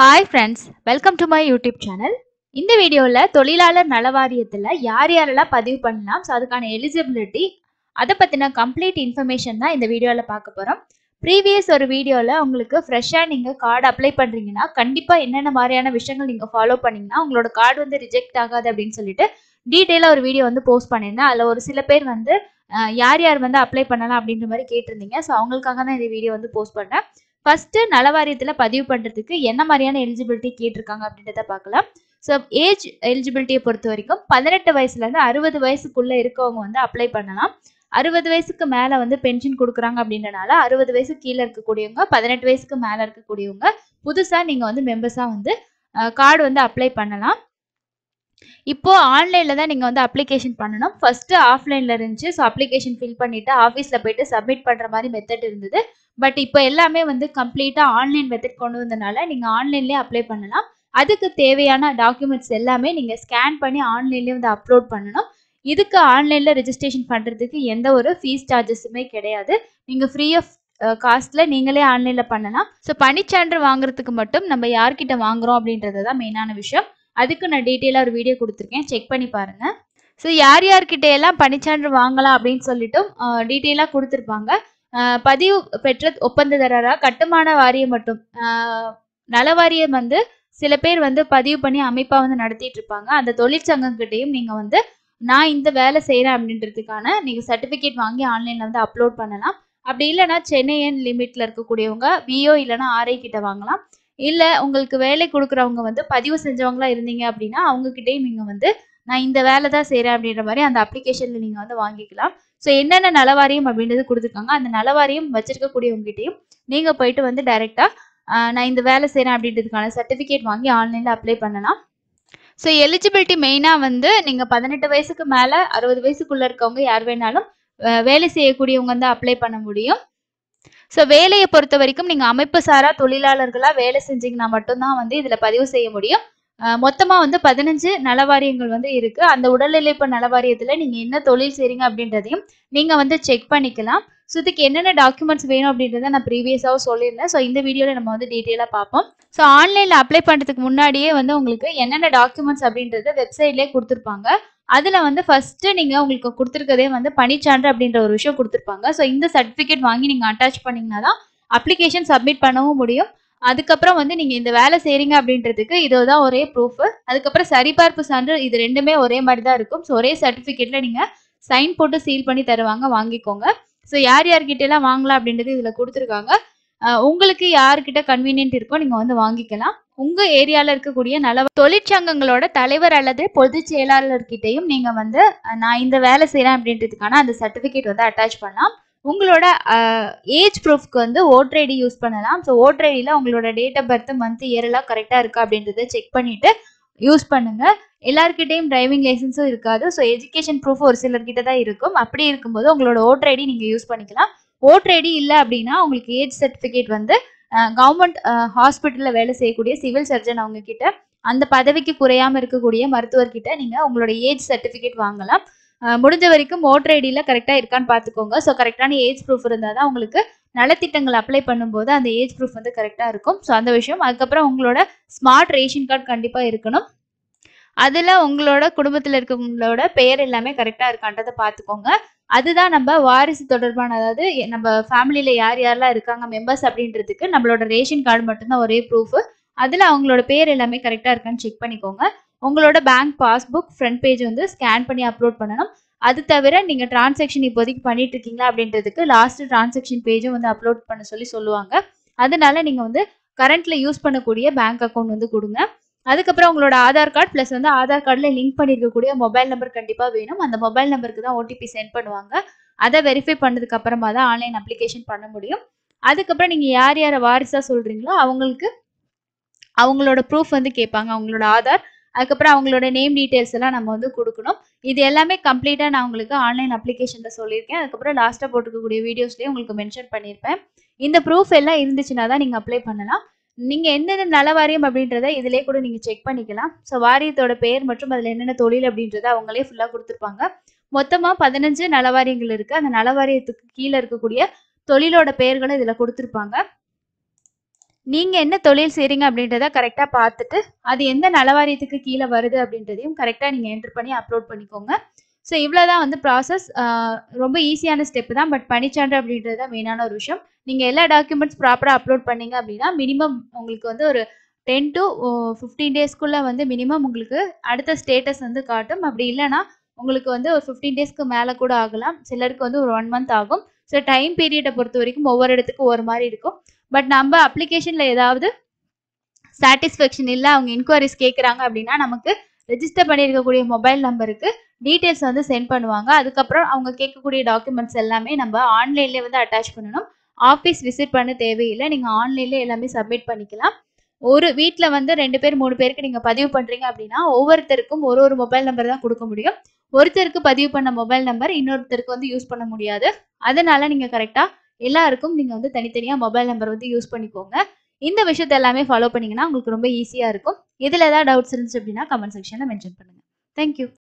hi friends welcome to my YouTube channel இந்த வீடியோவில் தொழிலாளர் நலவாரியத்தில் யார் யாரெல்லாம் பதிவு பண்ணலாம் ஸோ அதுக்கான எலிஜிபிலிட்டி அதை பற்றின கம்ப்ளீட் இன்ஃபர்மேஷன் தான் இந்த வீடியோவில் பார்க்க போகிறோம் ப்ரீவியஸ் ஒரு வீடியோவில் உங்களுக்கு ஃப்ரெஷ்ஷாக நீங்கள் கார்டு அப்ளை பண்ணுறீங்கன்னா கண்டிப்பாக என்னென்ன மாதிரியான விஷயங்கள் நீங்கள் ஃபாலோ பண்ணிங்கன்னா உங்களோட கார்டு வந்து ரிஜெக்ட் ஆகாது அப்படின்னு சொல்லிட்டு டீட்டெயிலாக ஒரு வீடியோ வந்து போஸ்ட் பண்ணியிருந்தேன் அதில் ஒரு சில பேர் வந்து யார் யார் வந்து அப்ளை பண்ணலாம் அப்படின்ற மாதிரி கேட்டிருந்தீங்க ஸோ அவங்களுக்காக தான் இந்த வீடியோ வந்து போஸ்ட் பண்ணேன் ஃபர்ஸ்ட் நலவாரியத்தில் பதிவு பண்ணுறதுக்கு என்ன மாதிரியான எலிஜிபிலிட்டி கேட்டிருக்காங்க அப்படின்றத பார்க்கலாம் ஸோ ஏஜ் எலிஜிபிலிட்டியை பொறுத்த வரைக்கும் பதினெட்டு வயசுலேருந்து அறுபது வயசுக்குள்ளே இருக்கவங்க வந்து அப்ளை பண்ணலாம் அறுபது வயசுக்கு மேலே வந்து பென்ஷன் கொடுக்குறாங்க அப்படின்றனால அறுபது வயசு கீழே இருக்கக்கூடியவங்க பதினெட்டு வயசுக்கு மேலே இருக்கக்கூடியவங்க புதுசாக நீங்கள் வந்து மெம்பர்ஸாக வந்து கார்டு வந்து அப்ளை பண்ணலாம் இப்போ ஆன்லைனில் தான் நீங்கள் வந்து அப்ளிகேஷன் பண்ணணும் ஃபர்ஸ்ட் ஆஃப்லைனில் இருந்துச்சு ஸோ அப்ளிகேஷன் ஃபில் பண்ணிவிட்டு ஆஃபீஸில் போயிட்டு சப்மிட் பண்ணுற மாதிரி மெத்தட் இருந்தது பட் இப்போ எல்லாமே வந்து கம்ப்ளீட்டாக ஆன்லைன் மெத்தட் கொண்டு வந்தனால நீங்கள் ஆன்லைன்லேயே அப்ளை பண்ணலாம் அதுக்கு தேவையான டாக்குமெண்ட்ஸ் எல்லாமே நீங்கள் ஸ்கேன் பண்ணி ஆன்லைன்லேயே வந்து அப்லோட் பண்ணணும் இதுக்கு ஆன்லைனில் ரிஜிஸ்ட்ரேஷன் பண்ணுறதுக்கு எந்த ஒரு ஃபீஸ் சார்ஜஸுமே கிடையாது நீங்கள் ஃப்ரீ ஆஃப் காஸ்ட்டில் நீங்களே ஆன்லைனில் பண்ணலாம் ஸோ பனிச்சான்று வாங்குறதுக்கு மட்டும் நம்ம யார்கிட்ட வாங்குறோம் அப்படின்றது தான் மெயினான விஷயம் அதுக்கு நான் டீட்டெயிலாக ஒரு வீடியோ கொடுத்துருக்கேன் செக் பண்ணி பாருங்கள் ஸோ யார் யார்கிட்ட எல்லாம் பனிச்சான்று வாங்கலாம் அப்படின்னு சொல்லிட்டு டீட்டெயிலாக கொடுத்துருப்பாங்க பதிவு பெற்ற ஒப்பந்ததாரராக கட்டுமான வாரியம் மட்டும் நல வாரியம் வந்து சில பேர் வந்து பதிவு பண்ணி அமைப்பா வந்து நடத்திட்டு இருப்பாங்க அந்த தொழிற்சங்கங்கிட்டையும் நீங்க வந்து நான் இந்த வேலை செய்யறேன் அப்படின்றதுக்கான நீங்க சர்டிபிகேட் வாங்கி ஆன்லைன்ல வந்து அப்லோட் பண்ணலாம் அப்படி இல்லைன்னா சென்னையன் லிமிட்ல இருக்கக்கூடியவங்க விஓ இல்லைன்னா ஆர்ஐ கிட்ட வாங்கலாம் இல்ல உங்களுக்கு வேலை கொடுக்குறவங்க வந்து பதிவு செஞ்சவங்களா இருந்தீங்க அப்படின்னா அவங்க கிட்டேயும் நீங்க வந்து நான் இந்த வேலை தான் செய்யறேன் அப்படின்ற மாதிரி அந்த அப்ளிகேஷன்ல நீங்க வந்து வாங்கிக்கலாம் ஸோ என்னென்ன நலவாரியம் அப்படின்றது கொடுத்துருக்காங்க அந்த நலவாரியம் வச்சிருக்கக்கூடியவங்ககிட்டையும் நீங்க போயிட்டு வந்து டைரெக்டா நான் இந்த வேலை செய்கிறேன் அப்படின்றதுக்கான சர்டிஃபிகேட் வாங்கி ஆன்லைனில் அப்ளை பண்ணலாம் ஸோ எலிஜிபிலிட்டி மெயினாக வந்து நீங்கள் பதினெட்டு வயசுக்கு மேலே அறுபது வயசுக்குள்ளே இருக்கவங்க யார் வேணாலும் வேலை செய்யக்கூடியவங்க தான் அப்ளை பண்ண முடியும் ஸோ வேலையை பொறுத்த வரைக்கும் நீங்கள் அமைப்பு சாரா தொழிலாளர்களாக வேலை செஞ்சீங்கன்னா மட்டும்தான் வந்து இதில் பதிவு செய்ய முடியும் மொத்தமாக வந்து பதினஞ்சு நலவாரியங்கள் வந்து இருக்கு அந்த உடல்நிலைப்பு நலவாரியத்தில் நீங்கள் என்ன தொழில் செய்றீங்க அப்படின்றதையும் நீங்கள் வந்து செக் பண்ணிக்கலாம் ஸோ இதுக்கு என்னென்ன டாக்குமெண்ட்ஸ் வேணும் அப்படின்றத நான் ப்ரீவியஸாக சொல்லியிருந்தேன் ஸோ இந்த வீடியோவில் நம்ம வந்து டீட்டெயிலாக பார்ப்போம் ஸோ ஆன்லைனில் அப்ளை பண்ணுறதுக்கு முன்னாடியே வந்து உங்களுக்கு என்னென்ன டாக்குமெண்ட்ஸ் அப்படின்றத வெப்சைட்லேயே கொடுத்துருப்பாங்க அதில் வந்து ஃபர்ஸ்ட்டு நீங்கள் உங்களுக்கு கொடுத்துருக்கதே வந்து பணிச்சான்று அப்படின்ற ஒரு விஷயம் கொடுத்துருப்பாங்க ஸோ இந்த சர்டிஃபிகேட் வாங்கி நீங்கள் அட்டாச் பண்ணிங்கன்னா தான் அப்ளிகேஷன் சப்மிட் பண்ணவும் முடியும் அதுக்கப்புறம் வந்து நீங்க இந்த வேலை செய்றீங்க அப்படின்றதுக்கு இதுதான் ஒரே ப்ரூஃப் அதுக்கப்புறம் சரிபார்ப்பு சான்று இது ரெண்டுமே ஒரே மாதிரி தான் இருக்கும் ஸோ ஒரே சர்டிபிகேட்ல நீங்க சைன் போட்டு சீல் பண்ணி தருவாங்க வாங்கிக்கோங்க ஸோ யார் யார்கிட்ட எல்லாம் வாங்கலாம் அப்படின்றது இதுல கொடுத்துருக்காங்க உங்களுக்கு யாருக்கிட்ட கன்வீனியன்ட் இருக்கோ நீங்க வந்து வாங்கிக்கலாம் உங்க ஏரியால இருக்கக்கூடிய நல தொழிற்சங்கங்களோட தலைவர் அல்லது பொதுச் செயலாளர்கிட்டையும் நீங்க வந்து நான் இந்த வேலை செய்யறேன் அப்படின்றதுக்கான அந்த சர்டிபிகேட் வந்து அட்டாச் பண்ணலாம் உங்களோட ஏஜ் ப்ரூஃப்க்கு வந்து ஓட்டர் ஐடி யூஸ் பண்ணலாம் ஸோ ஓட்டர் ஐடியில் உங்களோட டேட் ஆஃப் பர்த் மந்த் இயரெல்லாம் கரெக்டாக இருக்கா அப்படின்றத செக் பண்ணிவிட்டு யூஸ் பண்ணுங்க எல்லாருக்கிட்டையும் டிரைவிங் லைசன்ஸும் இருக்காது ஸோ எஜுகேஷன் ப்ரூஃப் ஒரு சிலர்கிட்ட தான் இருக்கும் அப்படி இருக்கும்போது உங்களோட ஓட்டர் ஐடி நீங்கள் யூஸ் பண்ணிக்கலாம் ஓட்டர் ஐடி இல்லை அப்படின்னா உங்களுக்கு ஏஜ் சர்டிஃபிகேட் வந்து கவர்மெண்ட் ஹாஸ்பிட்டலில் வேலை செய்யக்கூடிய சிவில் சர்ஜன் அவங்க கிட்ட அந்த பதவிக்கு குறையாமல் இருக்கக்கூடிய மருத்துவர்கிட்ட நீங்கள் உங்களோட ஏஜ் சர்டிஃபிகேட் வாங்கலாம் முடிஞ்ச வரைக்கும் ஓட்டர் ஐடியில் கரெக்டாக இருக்கான்னு பார்த்துக்கோங்க ஸோ கரெக்டான ஏஜ் ப்ரூஃப் இருந்தால் தான் உங்களுக்கு நலத்திட்டங்கள் அப்ளை பண்ணும்போது அந்த ஏஜ் ப்ரூஃப் வந்து கரெக்டாக இருக்கும் ஸோ அந்த விஷயம் அதுக்கப்புறம் உங்களோட ஸ்மார்ட் ரேஷன் கார்டு கண்டிப்பாக இருக்கணும் அதில் உங்களோட குடும்பத்தில் இருக்கவங்களோட பெயர் எல்லாமே கரெக்டாக இருக்கான்றதை பார்த்துக்கோங்க அதுதான் நம்ம வாரிசு தொடர்பான அதாவது நம்ம ஃபேமிலியில் யார் யாரெல்லாம் இருக்காங்க மெம்பர்ஸ் அப்படின்றதுக்கு நம்மளோட ரேஷன் கார்டு மட்டும்தான் ஒரே ப்ரூஃபு அதில் அவங்களோட பேர் எல்லாமே கரெக்டாக இருக்கான்னு செக் பண்ணிக்கோங்க உங்களோட பேங்க் பாஸ்புக் ஃப்ரண்ட் பேஜ் வந்து ஸ்கேன் பண்ணி அப்லோட் பண்ணணும் அது தவிர நீங்கள் டிரான்சாக்ஷன் இப்போதைக்கு பண்ணிட்டு இருக்கீங்களா அப்படின்றதுக்கு லாஸ்ட் டிரான்சாக்ஷன் பேஜும் வந்து அப்லோட் பண்ண சொல்லி சொல்லுவாங்க அதனால நீங்கள் வந்து கரண்ட்ல யூஸ் பண்ணக்கூடிய பேங்க் அக்கௌண்ட் வந்து கொடுங்க அதுக்கப்புறம் உங்களோட ஆதார் கார்டு ப்ளஸ் வந்து ஆதார் கார்டில் லிங்க் பண்ணியிருக்கக்கூடிய மொபைல் நம்பர் கண்டிப்பாக வேணும் அந்த மொபைல் நம்பருக்கு தான் ஓடிபி சென்ட் பண்ணுவாங்க அதை வெரிஃபை பண்ணதுக்கு அப்புறமா தான் ஆன்லைன் அப்ளிகேஷன் பண்ண முடியும் அதுக்கப்புறம் நீங்கள் யார் யாரை வாரிசாக சொல்கிறீங்களோ அவங்களுக்கு அவங்களோட ப்ரூஃப் வந்து கேட்பாங்க அவங்களோட ஆதார் அதுக்கப்புறம் அவங்களோட நேம் டீட்டெயில்ஸ் எல்லாம் நம்ம வந்து கொடுக்கணும் இது எல்லாமே கம்ப்ளீட்டாக நான் உங்களுக்கு ஆன்லைன் அப்ளிகேஷனில் சொல்லியிருக்கேன் அதுக்கப்புறம் லாஸ்ட்டாக போட்டுக்கக்கூடிய வீடியோஸ்லேயே உங்களுக்கு மென்ஷன் பண்ணியிருப்பேன் இந்த ப்ரூஃப் எல்லாம் இருந்துச்சுன்னா தான் நீங்கள் அப்ளை பண்ணலாம் நீங்கள் எந்தெந்த நல வாரியம் அப்படின்றத இதிலே கூட நீங்கள் செக் பண்ணிக்கலாம் ஸோ வாரியத்தோட பெயர் மற்றும் அதில் என்னென்ன தொழில் அப்படின்றத அவங்களே ஃபுல்லாக கொடுத்துருப்பாங்க மொத்தமாக பதினஞ்சு நலவாரியங்கள் இருக்குது அந்த நலவாரியத்துக்கு கீழே இருக்கக்கூடிய தொழிலோட பெயர்களும் இதில் கொடுத்துருப்பாங்க நீங்கள் என்ன தொழில் செய்கிறீங்க அப்படின்றத கரெக்டாக பார்த்துட்டு அது எந்த நலவாரியத்துக்கு கீழே வருது அப்படின்றதையும் கரெக்டாக நீங்கள் என்ட்ரு பண்ணி அப்லோட் பண்ணிக்கோங்க ஸோ இவ்வளோ தான் வந்து ப்ராசஸ் ரொம்ப ஈஸியான ஸ்டெப்பு தான் பட் பனிச்சான்று அப்படின்றது தான் மெயினான ஒரு விஷயம் நீங்கள் எல்லா டாக்குமெண்ட்ஸ் ப்ராப்பராக அப்லோட் பண்ணீங்க அப்படின்னா மினிமம் உங்களுக்கு வந்து ஒரு டென் டு ஃபிஃப்டீன் டேஸ்க்குள்ளே வந்து மினிமம் உங்களுக்கு அடுத்த ஸ்டேட்டஸ் வந்து காட்டும் அப்படி இல்லைன்னா உங்களுக்கு வந்து ஒரு ஃபிஃப்டீன் டேஸ்க்கு மேலே கூட ஆகலாம் சிலருக்கு வந்து ஒரு ஒன் மந்த் ஆகும் ஸோ டைம் பீரியடை பொறுத்த வரைக்கும் ஒவ்வொரு இடத்துக்கு ஒரு மாதிரி இருக்கும் பட் நம்ம அப்ளிகேஷன்ல ஏதாவது சாட்டிஸ்ஃபேக்ஷன் இல்லை அவங்க இன்கொயரிஸ் கேட்குறாங்க அப்படின்னா நமக்கு ரெஜிஸ்டர் பண்ணியிருக்கக்கூடிய மொபைல் நம்பருக்கு டீட்டெயில்ஸ் வந்து சென்ட் பண்ணுவாங்க அதுக்கப்புறம் அவங்க கேட்கக்கூடிய டாக்குமெண்ட்ஸ் எல்லாமே நம்ம ஆன்லைன்லேயே வந்து அட்டாச் பண்ணணும் ஆஃபீஸ் விசிட் பண்ண தேவையில்லை நீங்கள் ஆன்லைன்லேயே எல்லாமே சப்மிட் பண்ணிக்கலாம் ஒரு வீட்டில் வந்து ரெண்டு பேர் மூணு பேருக்கு நீங்கள் பதிவு பண்ணுறீங்க அப்படின்னா ஒவ்வொருத்தருக்கும் ஒரு ஒரு மொபைல் நம்பர் தான் கொடுக்க முடியும் ஒருத்தருக்கு பதிவு பண்ண மொபைல் நம்பர் இன்னொருத்தருக்கு வந்து யூஸ் பண்ண முடியாது அதனால நீங்கள் கரெக்டாக எல்லாருக்கும் நீங்கள் வந்து தனித்தனியாக மொபைல் நம்பர் வந்து யூஸ் பண்ணிக்கோங்க இந்த விஷயத்த எல்லாமே ஃபாலோ பண்ணிங்கன்னா உங்களுக்கு ரொம்ப ஈஸியாக இருக்கும் இதில் ஏதாவது டவுட்ஸ் இருந்துச்சு அப்படின்னா கமெண்ட் செக்ஷனில் மென்ஷன் பண்ணுங்கள் தேங்க்யூ